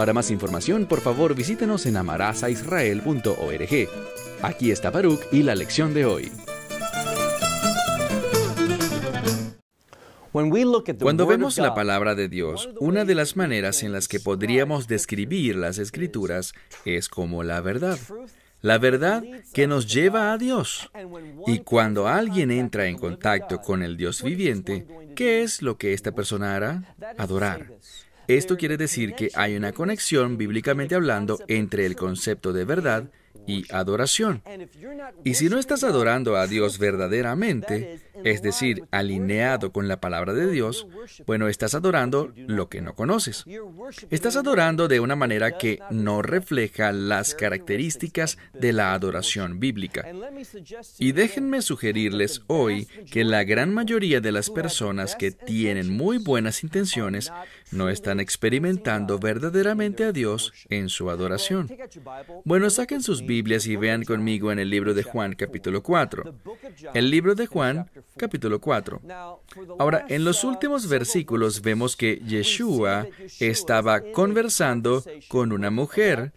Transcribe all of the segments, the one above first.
para más información, por favor, visítenos en amarazaisrael.org. Aquí está Baruch y la lección de hoy. Cuando vemos la palabra de Dios, una de las maneras en las que podríamos describir las escrituras es como la verdad. La verdad que nos lleva a Dios. Y cuando alguien entra en contacto con el Dios viviente, ¿qué es lo que esta persona hará? Adorar. Esto quiere decir que hay una conexión, bíblicamente hablando, entre el concepto de verdad y adoración. Y si no estás adorando a Dios verdaderamente, es decir, alineado con la palabra de Dios, bueno, estás adorando lo que no conoces. Estás adorando de una manera que no refleja las características de la adoración bíblica. Y déjenme sugerirles hoy que la gran mayoría de las personas que tienen muy buenas intenciones no están experimentando verdaderamente a Dios en su adoración. Bueno, saquen sus Biblias y vean conmigo en el libro de Juan capítulo 4. El libro de Juan capítulo 4. Ahora, en los últimos versículos vemos que Yeshua estaba conversando con una mujer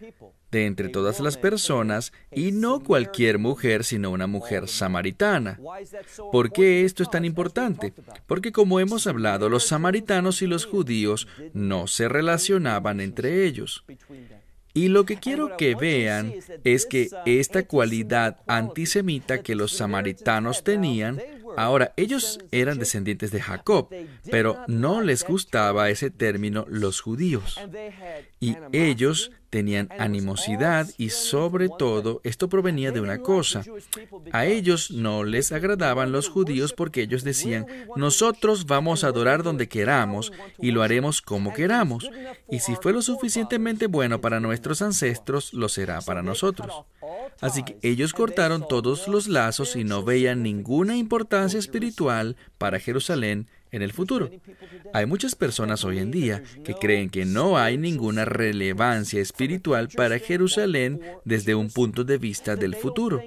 de entre todas las personas, y no cualquier mujer, sino una mujer samaritana. ¿Por qué esto es tan importante? Porque como hemos hablado, los samaritanos y los judíos no se relacionaban entre ellos. Y lo que quiero que vean es que esta cualidad antisemita que los samaritanos tenían, ahora ellos eran descendientes de Jacob, pero no les gustaba ese término los judíos. Y ellos tenían animosidad y sobre todo esto provenía de una cosa. A ellos no les agradaban los judíos porque ellos decían, nosotros vamos a adorar donde queramos y lo haremos como queramos. Y si fue lo suficientemente bueno para nuestros ancestros, lo será para nosotros. Así que ellos cortaron todos los lazos y no veían ninguna importancia espiritual para Jerusalén en el futuro. Hay muchas personas hoy en día que creen que no hay ninguna relevancia espiritual para Jerusalén desde un punto de vista del futuro.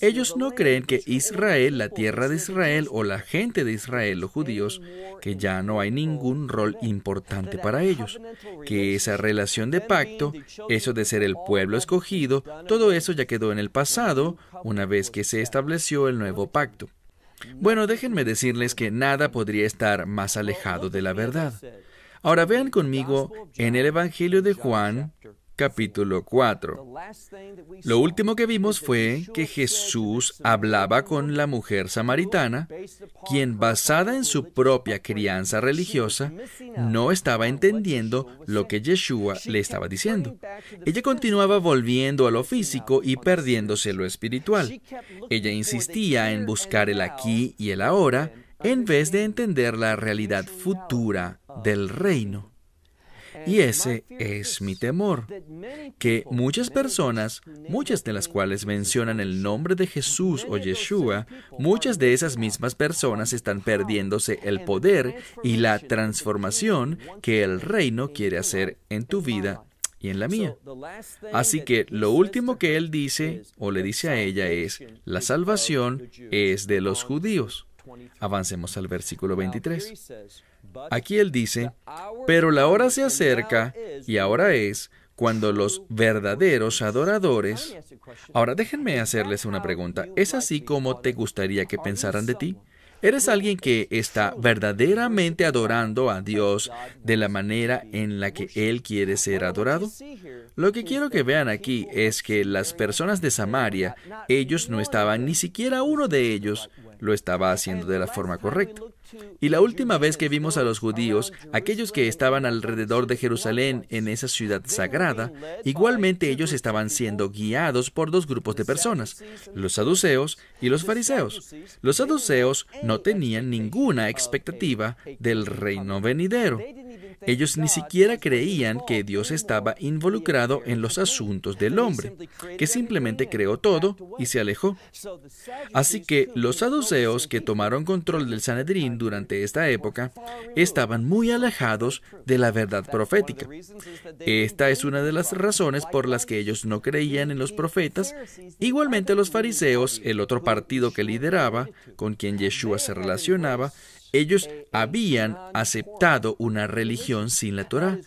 Ellos no creen que Israel, la tierra de Israel o la gente de Israel, los judíos, que ya no hay ningún rol importante para ellos, que esa relación de pacto, eso de ser el pueblo escogido, todo eso ya quedó en el pasado una vez que se estableció el nuevo pacto. Bueno, déjenme decirles que nada podría estar más alejado de la verdad. Ahora vean conmigo en el Evangelio de Juan, capítulo 4. Lo último que vimos fue que Jesús hablaba con la mujer samaritana, quien basada en su propia crianza religiosa, no estaba entendiendo lo que Yeshua le estaba diciendo. Ella continuaba volviendo a lo físico y perdiéndose lo espiritual. Ella insistía en buscar el aquí y el ahora en vez de entender la realidad futura del reino. Y ese es mi temor, que muchas personas, muchas de las cuales mencionan el nombre de Jesús o Yeshua, muchas de esas mismas personas están perdiéndose el poder y la transformación que el reino quiere hacer en tu vida y en la mía. Así que lo último que él dice o le dice a ella es, la salvación es de los judíos. Avancemos al versículo 23. Aquí él dice, pero la hora se acerca, y ahora es, cuando los verdaderos adoradores... Ahora déjenme hacerles una pregunta. ¿Es así como te gustaría que pensaran de ti? ¿Eres alguien que está verdaderamente adorando a Dios de la manera en la que Él quiere ser adorado? Lo que quiero que vean aquí es que las personas de Samaria, ellos no estaban, ni siquiera uno de ellos lo estaba haciendo de la forma correcta. Y la última vez que vimos a los judíos, aquellos que estaban alrededor de Jerusalén en esa ciudad sagrada, igualmente ellos estaban siendo guiados por dos grupos de personas, los saduceos y los fariseos. Los saduceos no tenían ninguna expectativa del reino venidero. Ellos ni siquiera creían que Dios estaba involucrado en los asuntos del hombre, que simplemente creó todo y se alejó. Así que los saduceos que tomaron control del Sanedrín durante esta época estaban muy alejados de la verdad profética. Esta es una de las razones por las que ellos no creían en los profetas. Igualmente los fariseos, el otro partido que lideraba, con quien Yeshua se relacionaba, ellos habían aceptado una religión sin la Torah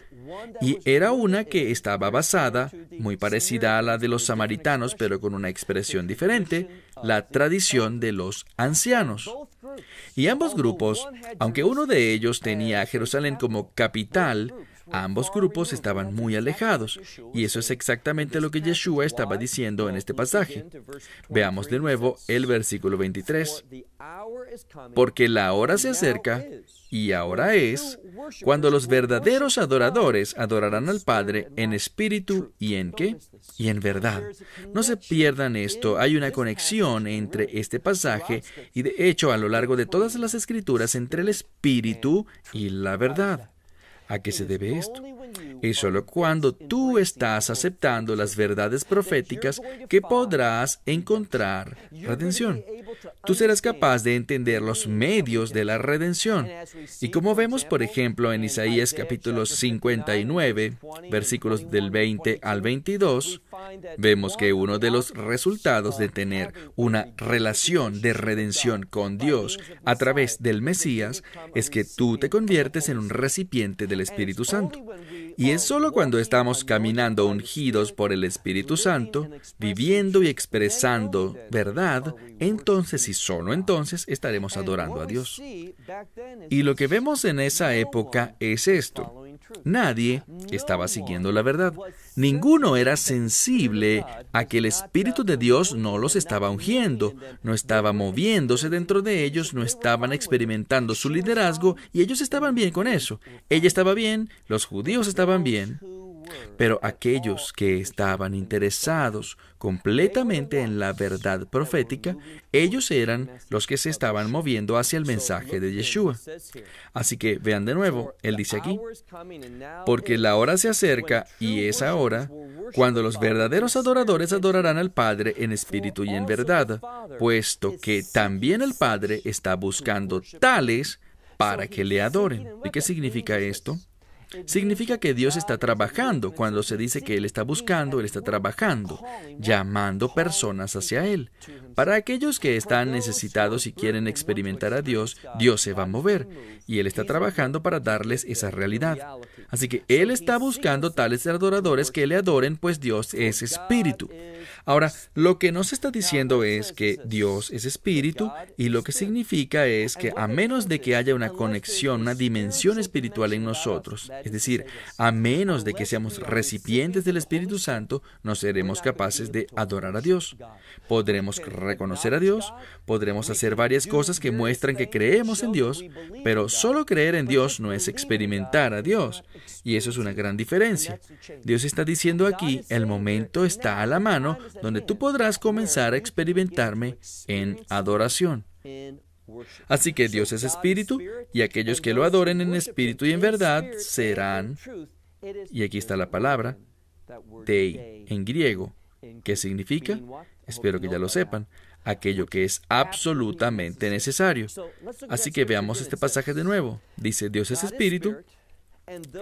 y era una que estaba basada, muy parecida a la de los samaritanos, pero con una expresión diferente, la tradición de los ancianos. Y ambos grupos, aunque uno de ellos tenía a Jerusalén como capital, Ambos grupos estaban muy alejados, y eso es exactamente lo que Yeshua estaba diciendo en este pasaje. Veamos de nuevo el versículo 23. Porque la hora se acerca, y ahora es, cuando los verdaderos adoradores adorarán al Padre en espíritu y en qué? Y en verdad. No se pierdan esto, hay una conexión entre este pasaje y de hecho a lo largo de todas las escrituras entre el espíritu y la verdad. ¿A qué se debe esto? y solo cuando tú estás aceptando las verdades proféticas que podrás encontrar redención. Tú serás capaz de entender los medios de la redención. Y como vemos, por ejemplo, en Isaías capítulo 59, versículos del 20 al 22, vemos que uno de los resultados de tener una relación de redención con Dios a través del Mesías es que tú te conviertes en un recipiente del Espíritu Santo. Y es solo cuando estamos caminando ungidos por el Espíritu Santo, viviendo y expresando verdad, entonces y solo entonces estaremos adorando a Dios. Y lo que vemos en esa época es esto. Nadie estaba siguiendo la verdad. Ninguno era sensible a que el Espíritu de Dios no los estaba ungiendo, no estaba moviéndose dentro de ellos, no estaban experimentando su liderazgo y ellos estaban bien con eso. Ella estaba bien, los judíos estaban bien. Pero aquellos que estaban interesados completamente en la verdad profética, ellos eran los que se estaban moviendo hacia el mensaje de Yeshua. Así que vean de nuevo, él dice aquí, porque la hora se acerca y es ahora cuando los verdaderos adoradores adorarán al Padre en espíritu y en verdad, puesto que también el Padre está buscando tales para que le adoren. ¿Y qué significa esto? Significa que Dios está trabajando. Cuando se dice que Él está buscando, Él está trabajando, llamando personas hacia Él. Para aquellos que están necesitados y quieren experimentar a Dios, Dios se va a mover y Él está trabajando para darles esa realidad. Así que Él está buscando tales adoradores que le adoren, pues Dios es espíritu. Ahora, lo que nos está diciendo es que Dios es espíritu y lo que significa es que a menos de que haya una conexión, una dimensión espiritual en nosotros, es decir, a menos de que seamos recipientes del Espíritu Santo, no seremos capaces de adorar a Dios. Podremos reconocer a Dios, podremos hacer varias cosas que muestran que creemos en Dios, pero solo creer en Dios no es experimentar a Dios. Y eso es una gran diferencia. Dios está diciendo aquí, el momento está a la mano, donde tú podrás comenzar a experimentarme en adoración. Así que Dios es espíritu y aquellos que lo adoren en espíritu y en verdad serán, y aquí está la palabra, tei, en griego, que significa, espero que ya lo sepan, aquello que es absolutamente necesario. Así que veamos este pasaje de nuevo. Dice, Dios es espíritu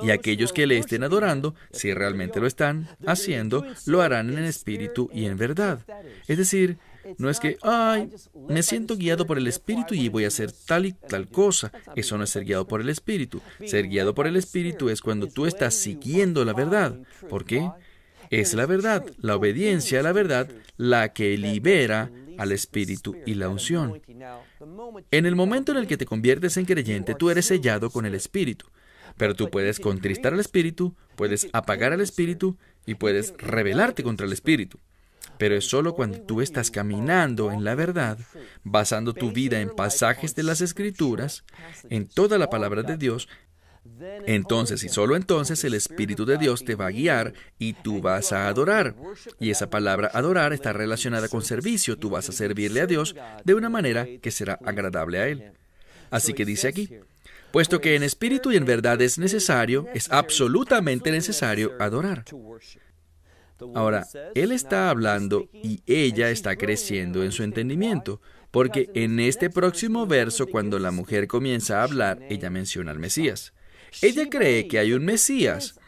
y aquellos que le estén adorando, si realmente lo están haciendo, lo harán en espíritu y en verdad. Es decir, no es que, ay, me siento guiado por el Espíritu y voy a hacer tal y tal cosa. Eso no es ser guiado por el Espíritu. Ser guiado por el Espíritu es cuando tú estás siguiendo la verdad. ¿Por qué? Es la verdad, la obediencia a la verdad, la que libera al Espíritu y la unción. En el momento en el que te conviertes en creyente, tú eres sellado con el Espíritu. Pero tú puedes contristar al espíritu, puedes apagar al espíritu y puedes rebelarte contra el espíritu. Pero es solo cuando tú estás caminando en la verdad, basando tu vida en pasajes de las escrituras, en toda la palabra de Dios, entonces y solo entonces el Espíritu de Dios te va a guiar y tú vas a adorar. Y esa palabra adorar está relacionada con servicio. Tú vas a servirle a Dios de una manera que será agradable a Él. Así que dice aquí, puesto que en espíritu y en verdad es necesario, es absolutamente necesario adorar. Ahora, él está hablando y ella está creciendo en su entendimiento, porque en este próximo verso, cuando la mujer comienza a hablar, ella menciona al Mesías. Ella cree que hay un Mesías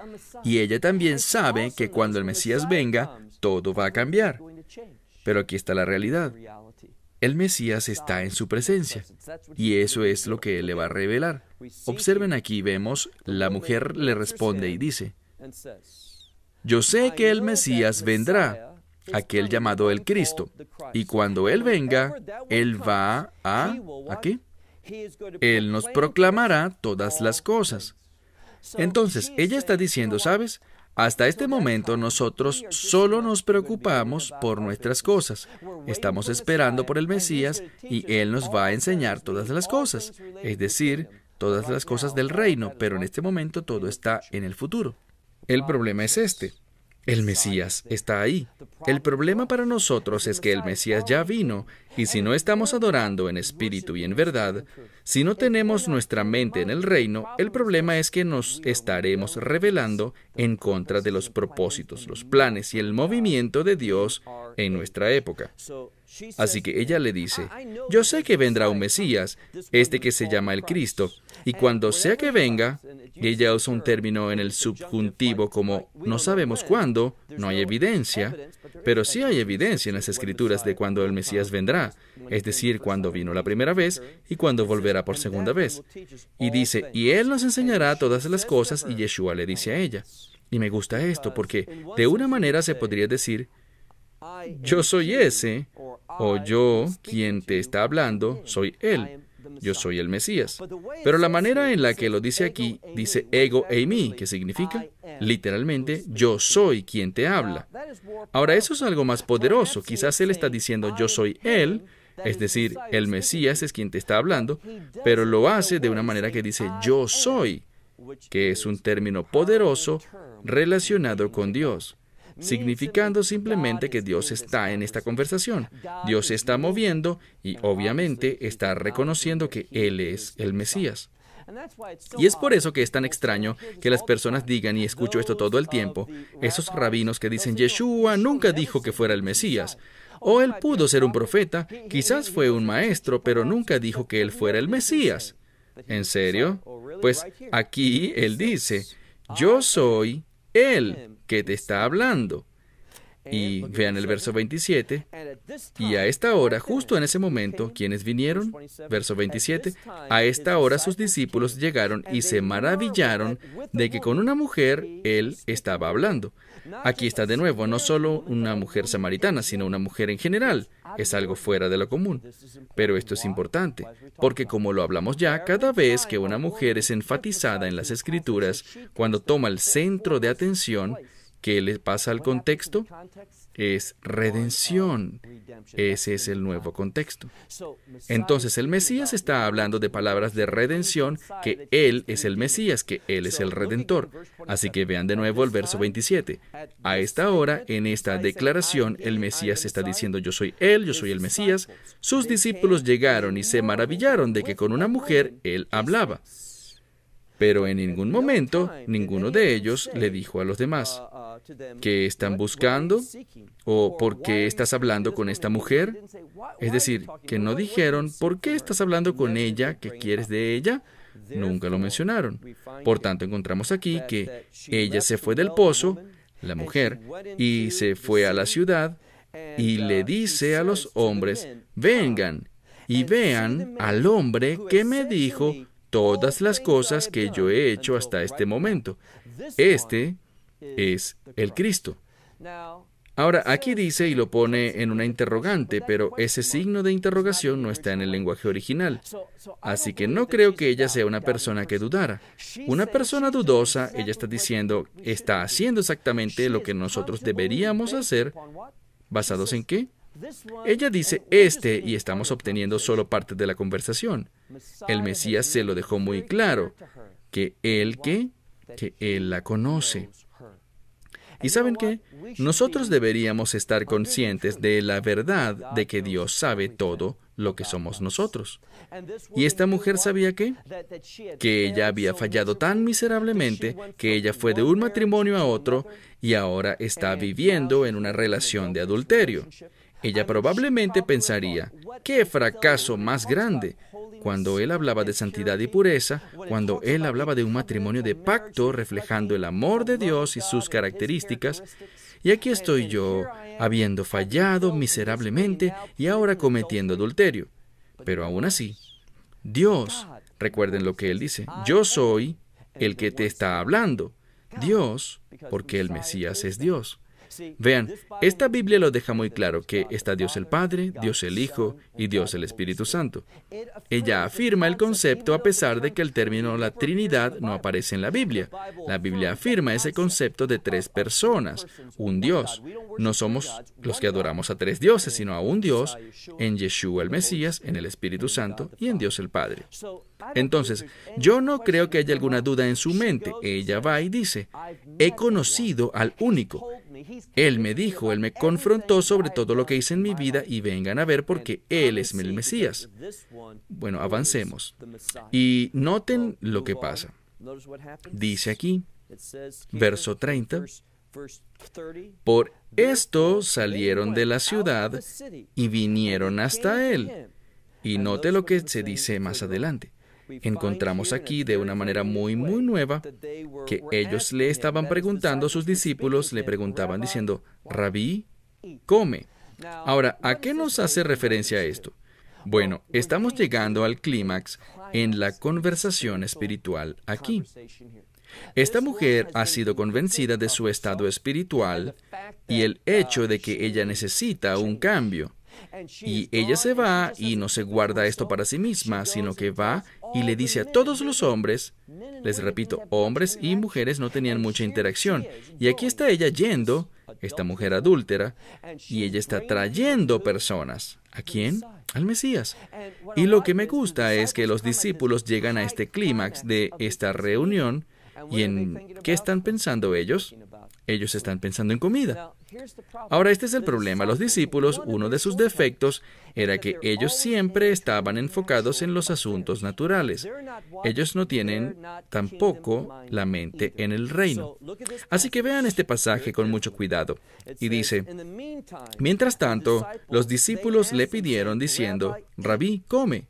y ella también sabe que cuando el Mesías venga, todo va a cambiar. Pero aquí está la realidad. El Mesías está en su presencia y eso es lo que él le va a revelar. Observen aquí, vemos, la mujer le responde y dice, yo sé que el Mesías vendrá, aquel llamado el Cristo, y cuando Él venga, Él va a... aquí Él nos proclamará todas las cosas. Entonces, ella está diciendo, ¿sabes? Hasta este momento nosotros solo nos preocupamos por nuestras cosas. Estamos esperando por el Mesías y Él nos va a enseñar todas las cosas. Es decir, todas las cosas del reino, pero en este momento todo está en el futuro. El problema es este. El Mesías está ahí. El problema para nosotros es que el Mesías ya vino, y si no estamos adorando en espíritu y en verdad, si no tenemos nuestra mente en el reino, el problema es que nos estaremos revelando en contra de los propósitos, los planes y el movimiento de Dios en nuestra época. Así que ella le dice, yo sé que vendrá un Mesías, este que se llama el Cristo, y cuando sea que venga, ella usa un término en el subjuntivo como no sabemos cuándo, no hay evidencia, pero sí hay evidencia en las escrituras de cuando el Mesías vendrá, es decir, cuando vino la primera vez y cuando volverá por segunda vez. Y dice, y Él nos enseñará todas las cosas y Yeshua le dice a ella. Y me gusta esto porque de una manera se podría decir, yo soy ese, o yo, quien te está hablando, soy Él yo soy el Mesías. Pero la manera en la que lo dice aquí, dice ego eimi, que significa literalmente yo soy quien te habla. Ahora eso es algo más poderoso. Quizás él está diciendo yo soy él, es decir, el Mesías es quien te está hablando, pero lo hace de una manera que dice yo soy, que es un término poderoso relacionado con Dios significando simplemente que Dios está en esta conversación, Dios se está moviendo y obviamente está reconociendo que Él es el Mesías. Y es por eso que es tan extraño que las personas digan, y escucho esto todo el tiempo, esos rabinos que dicen, Yeshua nunca dijo que fuera el Mesías. O él pudo ser un profeta, quizás fue un maestro, pero nunca dijo que él fuera el Mesías. ¿En serio? Pues aquí él dice, yo soy él que te está hablando. Y vean el verso 27. Y a esta hora, justo en ese momento, quienes vinieron, verso 27, a esta hora sus discípulos llegaron y se maravillaron de que con una mujer él estaba hablando. Aquí está de nuevo, no solo una mujer samaritana, sino una mujer en general. Es algo fuera de lo común. Pero esto es importante, porque como lo hablamos ya, cada vez que una mujer es enfatizada en las escrituras, cuando toma el centro de atención, ¿qué le pasa al contexto? es redención. Ese es el nuevo contexto. Entonces el Mesías está hablando de palabras de redención, que Él es el Mesías, que Él es el Redentor. Así que vean de nuevo el verso 27. A esta hora, en esta declaración, el Mesías está diciendo, yo soy Él, yo soy el Mesías. Sus discípulos llegaron y se maravillaron de que con una mujer Él hablaba. Pero en ningún momento ninguno de ellos le dijo a los demás, ¿Qué están buscando? ¿O por qué estás hablando con esta mujer? Es decir, que no dijeron, ¿por qué estás hablando con ella? ¿Qué quieres de ella? Nunca lo mencionaron. Por tanto, encontramos aquí que ella se fue del pozo, la mujer, y se fue a la ciudad y le dice a los hombres, vengan y vean al hombre que me dijo todas las cosas que yo he hecho hasta este momento. Este es el Cristo. Ahora, aquí dice y lo pone en una interrogante, pero ese signo de interrogación no está en el lenguaje original. Así que no creo que ella sea una persona que dudara. Una persona dudosa, ella está diciendo, está haciendo exactamente lo que nosotros deberíamos hacer. ¿Basados en qué? Ella dice este y estamos obteniendo solo parte de la conversación. El Mesías se lo dejó muy claro, que él que, que él la conoce. Y saben qué? Nosotros deberíamos estar conscientes de la verdad de que Dios sabe todo lo que somos nosotros. ¿Y esta mujer sabía qué? Que ella había fallado tan miserablemente que ella fue de un matrimonio a otro y ahora está viviendo en una relación de adulterio. Ella probablemente pensaría, qué fracaso más grande, cuando él hablaba de santidad y pureza, cuando él hablaba de un matrimonio de pacto reflejando el amor de Dios y sus características, y aquí estoy yo, habiendo fallado miserablemente y ahora cometiendo adulterio. Pero aún así, Dios, recuerden lo que él dice, yo soy el que te está hablando. Dios, porque el Mesías es Dios. Vean, esta Biblia lo deja muy claro que está Dios el Padre, Dios el Hijo y Dios el Espíritu Santo. Ella afirma el concepto a pesar de que el término la Trinidad no aparece en la Biblia. La Biblia afirma ese concepto de tres personas, un Dios. No somos los que adoramos a tres dioses, sino a un Dios en Yeshua el Mesías, en el Espíritu Santo y en Dios el Padre. Entonces, yo no creo que haya alguna duda en su mente. Ella va y dice, he conocido al único, él me dijo, Él me confrontó sobre todo lo que hice en mi vida y vengan a ver porque Él es el Mesías. Bueno, avancemos. Y noten lo que pasa. Dice aquí, verso 30, por esto salieron de la ciudad y vinieron hasta Él. Y note lo que se dice más adelante. Encontramos aquí de una manera muy, muy nueva que ellos le estaban preguntando, a sus discípulos le preguntaban diciendo, Rabí, come. Ahora, ¿a qué nos hace referencia esto? Bueno, estamos llegando al clímax en la conversación espiritual aquí. Esta mujer ha sido convencida de su estado espiritual y el hecho de que ella necesita un cambio. Y ella se va y no se guarda esto para sí misma, sino que va y le dice a todos los hombres, les repito, hombres y mujeres no tenían mucha interacción. Y aquí está ella yendo, esta mujer adúltera, y ella está trayendo personas. ¿A quién? Al Mesías. Y lo que me gusta es que los discípulos llegan a este clímax de esta reunión ¿Y en qué están pensando ellos? Ellos están pensando en comida. Ahora, este es el problema. Los discípulos, uno de sus defectos era que ellos siempre estaban enfocados en los asuntos naturales. Ellos no tienen tampoco la mente en el reino. Así que vean este pasaje con mucho cuidado. Y dice, mientras tanto, los discípulos le pidieron diciendo, Rabí, come.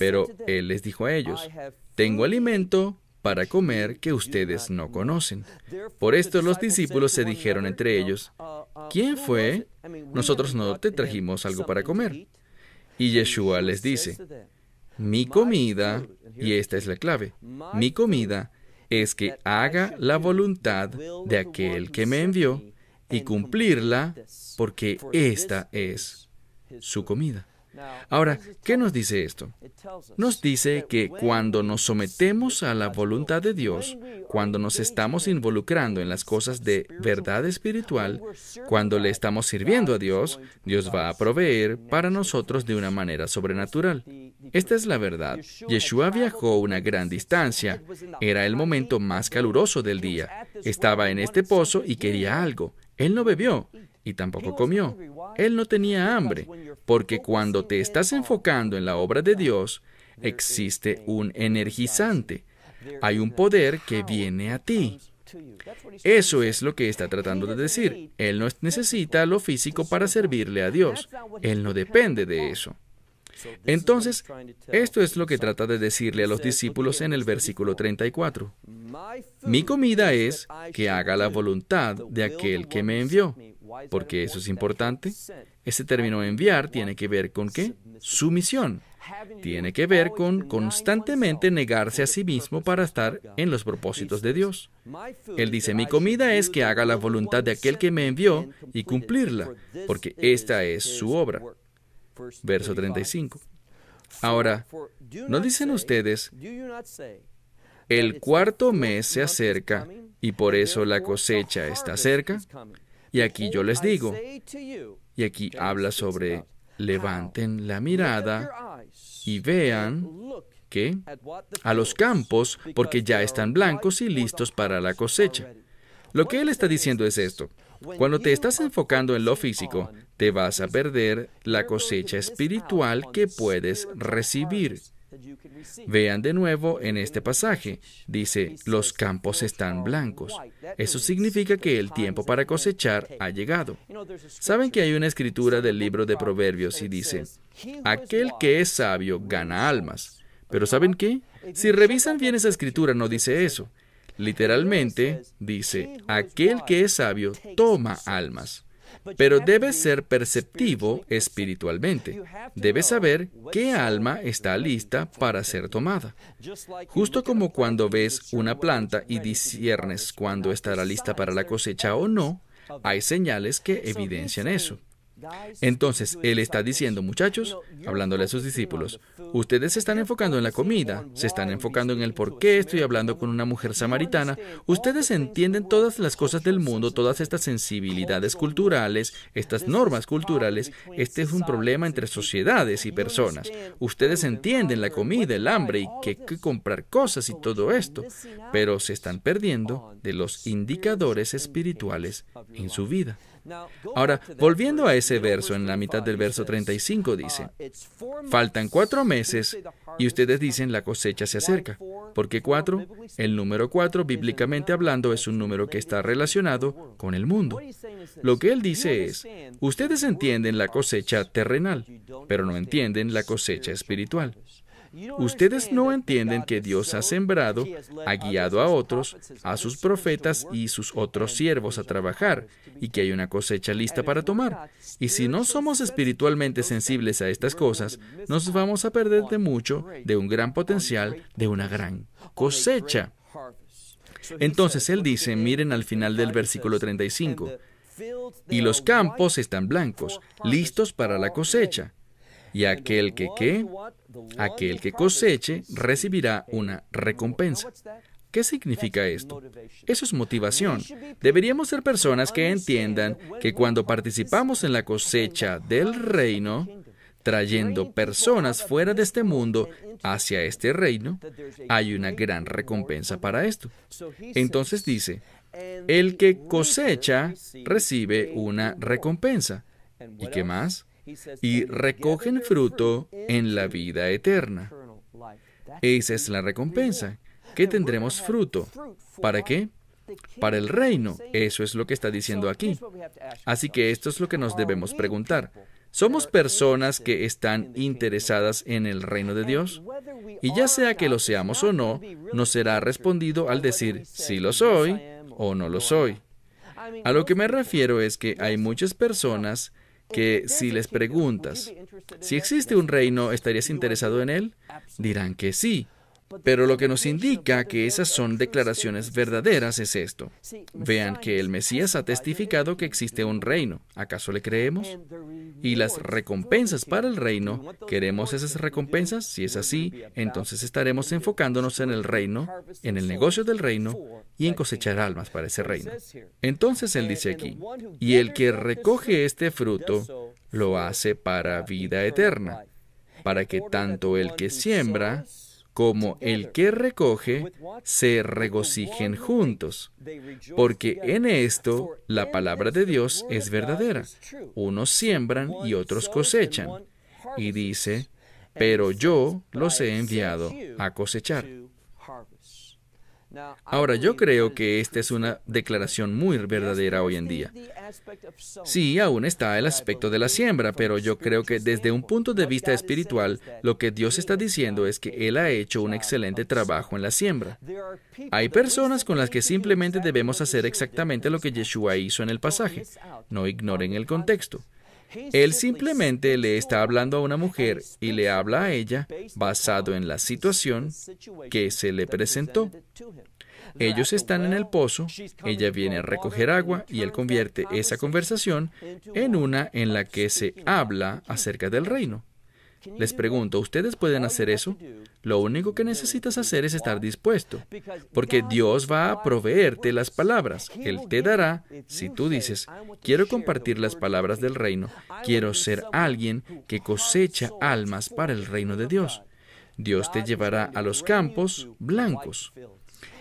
Pero él les dijo a ellos, tengo alimento para comer que ustedes no conocen. Por esto los discípulos se dijeron entre ellos, ¿quién fue? Nosotros no te trajimos algo para comer. Y Yeshua les dice, mi comida, y esta es la clave, mi comida es que haga la voluntad de aquel que me envió y cumplirla porque esta es su comida. Ahora, ¿qué nos dice esto? Nos dice que cuando nos sometemos a la voluntad de Dios, cuando nos estamos involucrando en las cosas de verdad espiritual, cuando le estamos sirviendo a Dios, Dios va a proveer para nosotros de una manera sobrenatural. Esta es la verdad. Yeshua viajó una gran distancia. Era el momento más caluroso del día. Estaba en este pozo y quería algo. Él no bebió y tampoco comió. Él no tenía hambre, porque cuando te estás enfocando en la obra de Dios, existe un energizante. Hay un poder que viene a ti. Eso es lo que está tratando de decir. Él no necesita lo físico para servirle a Dios. Él no depende de eso. Entonces, esto es lo que trata de decirle a los discípulos en el versículo 34. Mi comida es que haga la voluntad de aquel que me envió ¿Por qué eso es importante? Ese término enviar tiene que ver con qué? Sumisión. Tiene que ver con constantemente negarse a sí mismo para estar en los propósitos de Dios. Él dice, mi comida es que haga la voluntad de aquel que me envió y cumplirla, porque esta es su obra. Verso 35. Ahora, ¿no dicen ustedes, el cuarto mes se acerca y por eso la cosecha está cerca? Y aquí yo les digo, y aquí habla sobre levanten la mirada y vean que a los campos porque ya están blancos y listos para la cosecha. Lo que él está diciendo es esto. Cuando te estás enfocando en lo físico, te vas a perder la cosecha espiritual que puedes recibir. Vean de nuevo en este pasaje. Dice, los campos están blancos. Eso significa que el tiempo para cosechar ha llegado. Saben que hay una escritura del libro de Proverbios y dice, aquel que es sabio gana almas. Pero ¿saben qué? Si revisan bien esa escritura no dice eso. Literalmente dice, aquel que es sabio toma almas pero debes ser perceptivo espiritualmente. Debes saber qué alma está lista para ser tomada. Justo como cuando ves una planta y disiernes cuándo estará lista para la cosecha o no, hay señales que evidencian eso. Entonces Él está diciendo, muchachos, hablándole a sus discípulos, ustedes se están enfocando en la comida, se están enfocando en el por qué estoy hablando con una mujer samaritana, ustedes entienden todas las cosas del mundo, todas estas sensibilidades culturales, estas normas culturales, este es un problema entre sociedades y personas, ustedes entienden la comida, el hambre y que, comprar cosas y todo esto, pero se están perdiendo de los indicadores espirituales en su vida. Ahora, volviendo a ese verso, en la mitad del verso 35 dice, faltan cuatro meses y ustedes dicen la cosecha se acerca, ¿Por qué cuatro, el número cuatro, bíblicamente hablando, es un número que está relacionado con el mundo. Lo que él dice es, ustedes entienden la cosecha terrenal, pero no entienden la cosecha espiritual. Ustedes no entienden que Dios ha sembrado, ha guiado a otros, a sus profetas y sus otros siervos a trabajar, y que hay una cosecha lista para tomar. Y si no somos espiritualmente sensibles a estas cosas, nos vamos a perder de mucho, de un gran potencial, de una gran cosecha. Entonces él dice, miren al final del versículo 35, y los campos están blancos, listos para la cosecha y aquel que qué, aquel que coseche, recibirá una recompensa. ¿Qué significa esto? Eso es motivación. Deberíamos ser personas que entiendan que cuando participamos en la cosecha del reino, trayendo personas fuera de este mundo hacia este reino, hay una gran recompensa para esto. Entonces dice, el que cosecha recibe una recompensa. ¿Y qué más? y recogen fruto en la vida eterna. Esa es la recompensa, que tendremos fruto. ¿Para qué? Para el reino. Eso es lo que está diciendo aquí. Así que esto es lo que nos debemos preguntar. ¿Somos personas que están interesadas en el reino de Dios? Y ya sea que lo seamos o no, nos será respondido al decir si lo soy o no lo soy. A lo que me refiero es que hay muchas personas que si les preguntas si existe un reino, ¿estarías interesado en él? Dirán que sí. Pero lo que nos indica que esas son declaraciones verdaderas es esto. Vean que el Mesías ha testificado que existe un reino. ¿Acaso le creemos? Y las recompensas para el reino, ¿queremos esas recompensas? Si es así, entonces estaremos enfocándonos en el reino, en el negocio del reino y en cosechar almas para ese reino. Entonces él dice aquí, y el que recoge este fruto lo hace para vida eterna, para que tanto el que siembra como el que recoge, se regocijen juntos, porque en esto la palabra de Dios es verdadera. Unos siembran y otros cosechan. Y dice, pero yo los he enviado a cosechar. Ahora, yo creo que esta es una declaración muy verdadera hoy en día. Sí, aún está el aspecto de la siembra, pero yo creo que desde un punto de vista espiritual, lo que Dios está diciendo es que Él ha hecho un excelente trabajo en la siembra. Hay personas con las que simplemente debemos hacer exactamente lo que Yeshua hizo en el pasaje. No ignoren el contexto. Él simplemente le está hablando a una mujer y le habla a ella basado en la situación que se le presentó. Ellos están en el pozo, ella viene a recoger agua y él convierte esa conversación en una en la que se habla acerca del reino. Les pregunto, ¿ustedes pueden hacer eso? Lo único que necesitas hacer es estar dispuesto, porque Dios va a proveerte las palabras. Él te dará si tú dices, quiero compartir las palabras del reino, quiero ser alguien que cosecha almas para el reino de Dios. Dios te llevará a los campos blancos.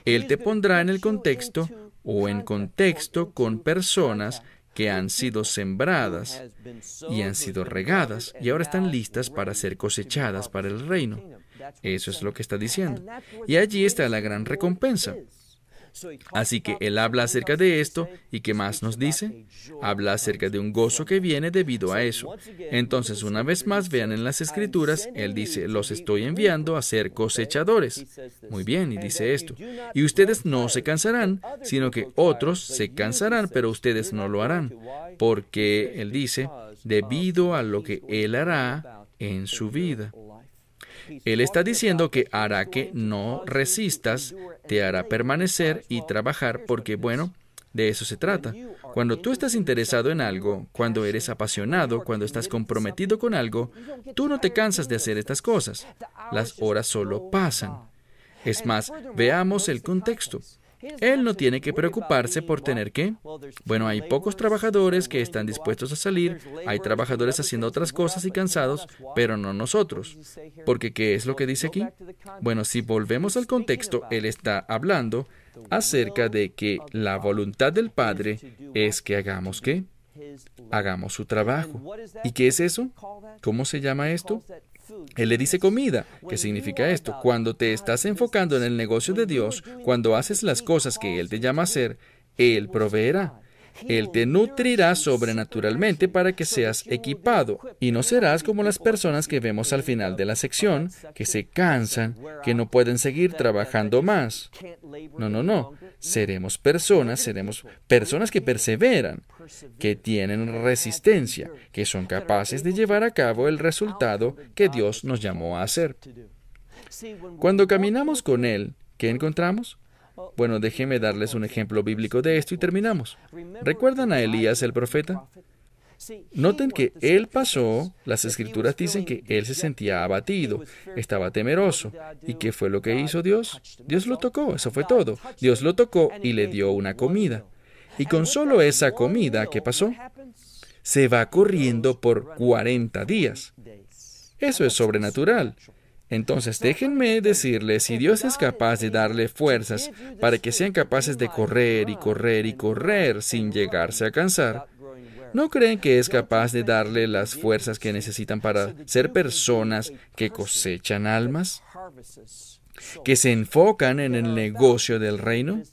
Él te pondrá en el contexto o en contexto con personas que han sido sembradas y han sido regadas y ahora están listas para ser cosechadas para el reino. Eso es lo que está diciendo. Y allí está la gran recompensa. Así que él habla acerca de esto y ¿qué más nos dice? Habla acerca de un gozo que viene debido a eso. Entonces, una vez más, vean en las escrituras, él dice, los estoy enviando a ser cosechadores. Muy bien, y dice esto, y ustedes no se cansarán, sino que otros se cansarán, pero ustedes no lo harán, porque él dice, debido a lo que él hará en su vida. Él está diciendo que hará que no resistas, te hará permanecer y trabajar porque, bueno, de eso se trata. Cuando tú estás interesado en algo, cuando eres apasionado, cuando estás comprometido con algo, tú no te cansas de hacer estas cosas. Las horas solo pasan. Es más, veamos el contexto. Él no tiene que preocuparse por tener que, bueno, hay pocos trabajadores que están dispuestos a salir, hay trabajadores haciendo otras cosas y cansados, pero no nosotros. Porque ¿qué es lo que dice aquí? Bueno, si volvemos al contexto, Él está hablando acerca de que la voluntad del Padre es que hagamos qué? Hagamos su trabajo. ¿Y qué es eso? ¿Cómo se llama esto? Él le dice comida. ¿Qué significa esto? Cuando te estás enfocando en el negocio de Dios, cuando haces las cosas que Él te llama a hacer, Él proveerá. Él te nutrirá sobrenaturalmente para que seas equipado y no serás como las personas que vemos al final de la sección, que se cansan, que no pueden seguir trabajando más. No, no, no. Seremos personas, seremos personas que perseveran, que tienen resistencia, que son capaces de llevar a cabo el resultado que Dios nos llamó a hacer. Cuando caminamos con Él, ¿qué encontramos? Bueno, déjenme darles un ejemplo bíblico de esto y terminamos. ¿Recuerdan a Elías el profeta? Noten que él pasó, las escrituras dicen que él se sentía abatido, estaba temeroso. ¿Y qué fue lo que hizo Dios? Dios lo tocó, eso fue todo. Dios lo tocó y le dio una comida. Y con solo esa comida, ¿qué pasó? Se va corriendo por 40 días. Eso es sobrenatural. Entonces déjenme decirles, si Dios es capaz de darle fuerzas para que sean capaces de correr y correr y correr sin llegarse a cansar, ¿No creen que es capaz de darle las fuerzas que necesitan para ser personas que cosechan almas? que se enfocan en el negocio del reino?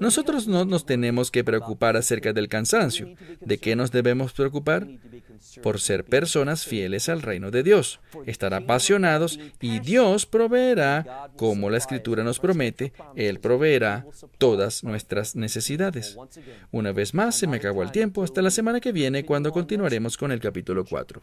Nosotros no nos tenemos que preocupar acerca del cansancio. ¿De qué nos debemos preocupar? Por ser personas fieles al reino de Dios, estar apasionados y Dios proveerá, como la Escritura nos promete, Él proveerá todas nuestras necesidades. Una vez más, se me acabó el tiempo. Hasta la semana que viene, cuando continuaremos con el capítulo 4.